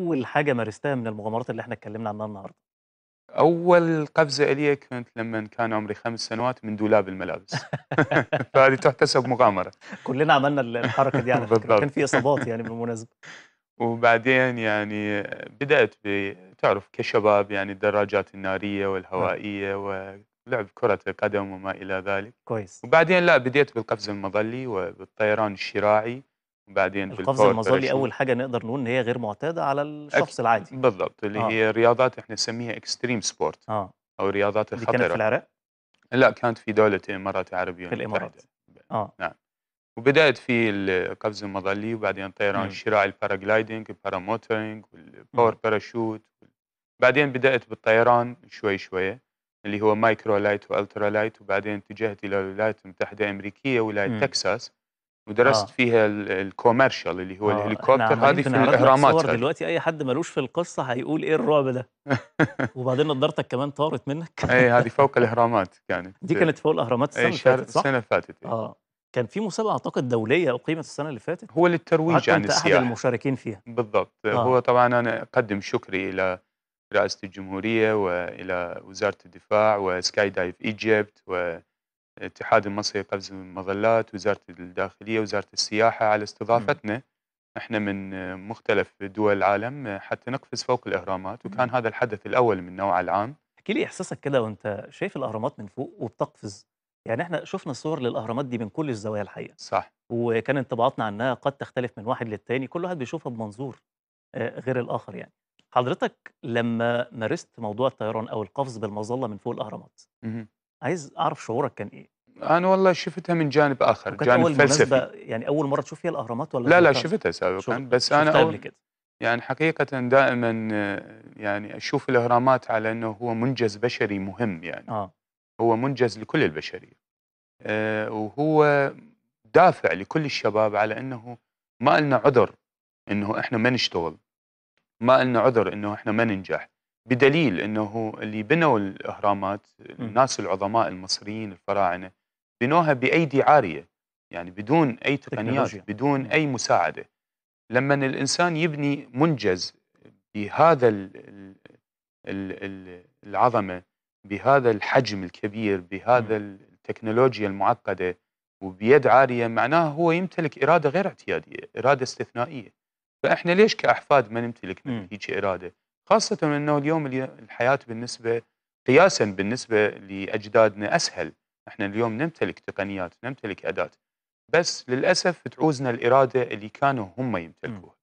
أول حاجة مارستها من المغامرات اللي احنا اتكلمنا عنها النهارده؟ أول قفزة إلي كانت لما كان عمري خمس سنوات من دولاب الملابس فهذه تحتسب مغامرة كلنا عملنا الحركة دي على فكرة كان في إصابات يعني بالمناسبة وبعدين يعني بدأت بتعرف كشباب يعني الدراجات النارية نعم. والهوائية ولعب كرة القدم وما إلى ذلك كويس وبعدين لا بديت بالقفز المظلي وبالطيران الشراعي بعدين القفز المظلي اول حاجه نقدر نقول ان هي غير معتاده على الشخص العادي بالضبط اللي آه. هي رياضات احنا نسميها اكستريم سبورت آه. او الرياضات الخطره كانت في العراق؟ لا كانت في دوله الامارات العربيه في الامارات اه نعم وبدات في القفز المظلي وبعدين طيران الشراع الباراجلايدنج الباراموترينج والباور باراشوت بعدين بدات بالطيران شوي شوي اللي هو مايكرو لايت والترا لايت وبعدين اتجهت الى الولايات المتحده الامريكيه ولايه تكساس ودرست آه. فيها الكوميرشال اللي هو آه. الهليكوبتر هذه في الاهرامات دلوقتي اي حد ملوش في القصه هيقول ايه الرعب ده وبعدين نظارتك كمان طارت منك اي هذه فوق الاهرامات كانت دي كانت فوق الاهرامات السنه إيه، اللي فاتت صح؟ السنه فاتت إيه. اه كان في مسابقه اعتقد دوليه اقيمت السنه اللي فاتت هو للترويج عن يعني السياحه احد المشاركين فيها بالضبط آه. هو طبعا انا اقدم شكري الى رئاسه الجمهوريه والى وزاره الدفاع وسكاي دايف ايجيبت و الاتحاد المصري لقفز المظلات وزارة الداخلية وزارة السياحة على استضافتنا احنا من مختلف دول العالم حتى نقفز فوق الاهرامات وكان هذا الحدث الاول من نوعه العام احكي لي احساسك كده وانت شايف الاهرامات من فوق وبتقفز يعني احنا شفنا صور للاهرامات دي من كل الزوايا الحقيقه صح وكان انطباعاتنا عنها قد تختلف من واحد للتاني كل واحد بيشوفها بمنظور آه، غير الاخر يعني حضرتك لما مارست موضوع الطيران او القفز بالمظله من فوق الاهرامات عايز اعرف شعورك كان ايه انا والله شفتها من جانب اخر جانب أول فلسفي يعني اول مره تشوف فيها الاهرامات ولا لا لا شفتها سابقا بس انا قبل كده يعني حقيقة دائما يعني أشوف الأهرامات على أنه هو منجز بشري مهم يعني آه. هو منجز لكل البشرية أه وهو دافع لكل الشباب على أنه ما لنا عذر أنه إحنا ما نشتغل ما لنا عذر أنه إحنا ما ننجح بدليل انه اللي بنوا الاهرامات الناس العظماء المصريين الفراعنه بنوها بايدي عاريه يعني بدون اي تقنيات بدون اي مساعده لما الانسان يبني منجز بهذا العظمه بهذا الحجم الكبير بهذا التكنولوجيا المعقده وبيد عاريه معناها هو يمتلك اراده غير اعتياديه اراده استثنائيه فاحنا ليش كاحفاد ما نمتلك هيك اراده خاصة أنه اليوم الحياة بالنسبة قياسا بالنسبة لأجدادنا أسهل احنا اليوم نمتلك تقنيات نمتلك أداة بس للأسف تعوزنا الإرادة اللي كانوا هم يمتلكوها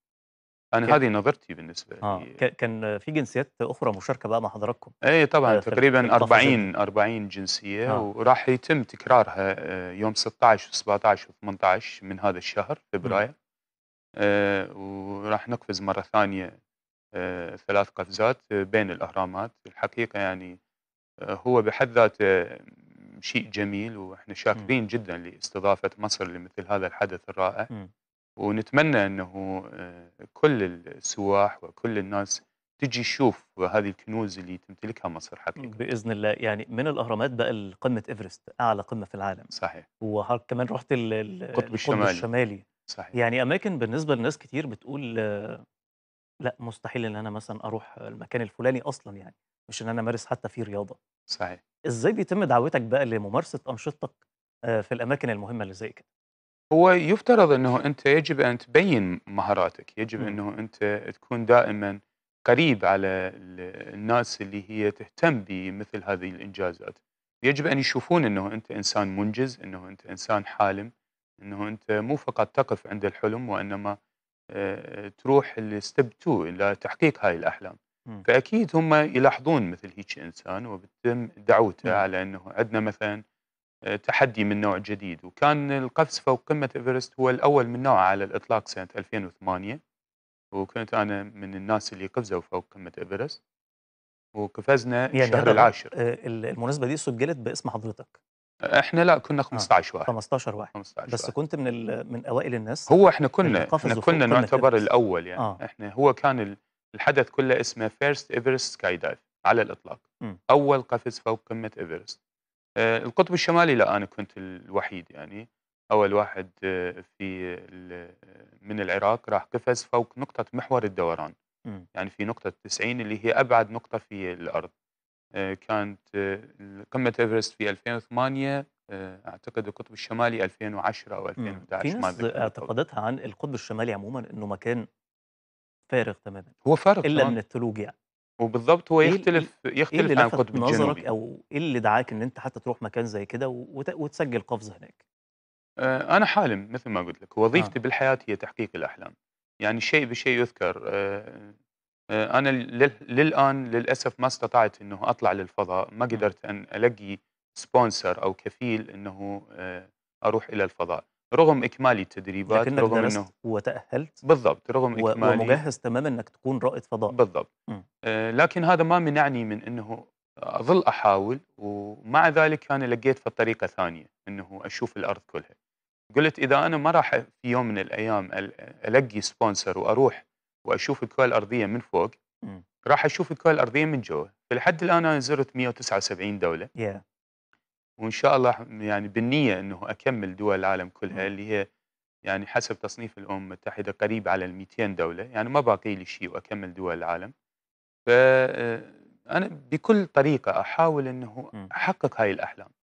انا كان... هذه نظرتي بالنسبه آه. لي... كان في جنسيات اخرى مشاركه بقى مع حضراتكم اي طبعا آه، تقريبا 40 40 جنسيه آه. وراح يتم تكرارها آه، يوم 16 و17 و18 من هذا الشهر فبراير آه وراح نقفز مره ثانيه آه، ثلاث قفزات آه، بين الأهرامات الحقيقة يعني آه، هو بحد ذاته شيء جميل وإحنا شاكرين جدا لاستضافة مصر لمثل هذا الحدث الرائع ونتمنى أنه كل السواح وكل الناس تجي تشوف هذه الكنوز اللي تمتلكها مصر حقيقة بإذن الله يعني من الأهرامات بقى قمة إيفرست أعلى قمة في العالم صحيح وكمان رحت القطب الشمالي. الشمالي صحيح يعني أماكن بالنسبة لناس كتير بتقول لأ مستحيل إن أنا مثلًا أروح المكان الفلاني أصلًا يعني، مش إن أنا أمارس حتى فيه رياضة. صحيح. إزاي بيتم دعوتك بقى لممارسة أنشطتك آه، في الأماكن المهمة اللي زي كده؟ هو يفترض أنه أنت يجب أن تبين مهاراتك، يجب إمم. أنه أنت تكون دائمًا قريب على الناس اللي هي تهتم بمثل هذه الإنجازات، يجب أن يشوفون أنه أنت إنسان منجز، أنه أنت إنسان حالم، أنه أنت مو فقط تقف عند الحلم وإنما تروح تو 2 تحقيق هاي الاحلام فاكيد هم يلاحظون مثل هيك انسان وبتم دعوته مم. على انه عندنا مثلا آه، تحدي من نوع جديد وكان القفز فوق قمه ايفرست هو الاول من نوعه على الاطلاق سنه 2008 وكنت انا من الناس اللي قفزوا فوق قمه ايفرست وقفزنا يعني الشهر العاشر آه، المناسبه دي سجلت باسم حضرتك احنا لا كنا 15 آه، واحد 15 واحد 15 بس واحد. كنت من من اوائل الناس هو احنا كنا احنا كنا نعتبر كنا الاول يعني آه. احنا هو كان الحدث كله اسمه فيرست ايفرست سكاي دايف على الاطلاق م. اول قفز فوق قمه ايفرست آه القطب الشمالي لا انا كنت الوحيد يعني اول واحد آه، في من العراق راح قفز فوق نقطه محور الدوران م. يعني في نقطه 90 اللي هي ابعد نقطه في الارض آه، كانت آه، قمه ايفرست في 2008 آه، اعتقد القطب الشمالي 2010 او 2011 إمم. في ناس اعتقاداتها عن القطب الشمالي عموما انه مكان فارغ تماما هو فارغ الا طبعاً. من الثلوج يعني وبالضبط هو يختلف إيه يختلف إيه, إيه عن القطب الجنوبي نظرك او ايه اللي دعاك ان انت حتى تروح مكان زي كده وتسجل قفز هناك انا حالم مثل ما قلت لك وظيفتي آه. بالحياه هي تحقيق الاحلام يعني شيء بشيء يذكر آه، انا للان للاسف ما استطعت انه اطلع للفضاء ما نعم. قدرت ان القي سبونسر او كفيل انه آه، اروح الى الفضاء رغم اكمالي التدريبات لكنك رغم درست انه وتاهلت بالضبط رغم اكمالي ومجهز تماما انك تكون رائد فضاء بالضبط م. آه، لكن هذا ما منعني من انه اظل احاول ومع ذلك انا لقيت في طريقه ثانيه انه اشوف الارض كلها قلت اذا انا ما راح في يوم من الايام القي سبونسر واروح واشوف الكره الارضيه من فوق راح اشوف الكره الارضيه من جوا فلحد الان انا زرت 179 دوله yeah. وان شاء الله يعني بالنيه انه اكمل دول العالم كلها mm. اللي هي يعني حسب تصنيف الامم المتحده قريب على ال 200 دوله يعني ما باقي لي شيء واكمل دول العالم ف آه، انا بكل طريقه احاول انه احقق هاي الاحلام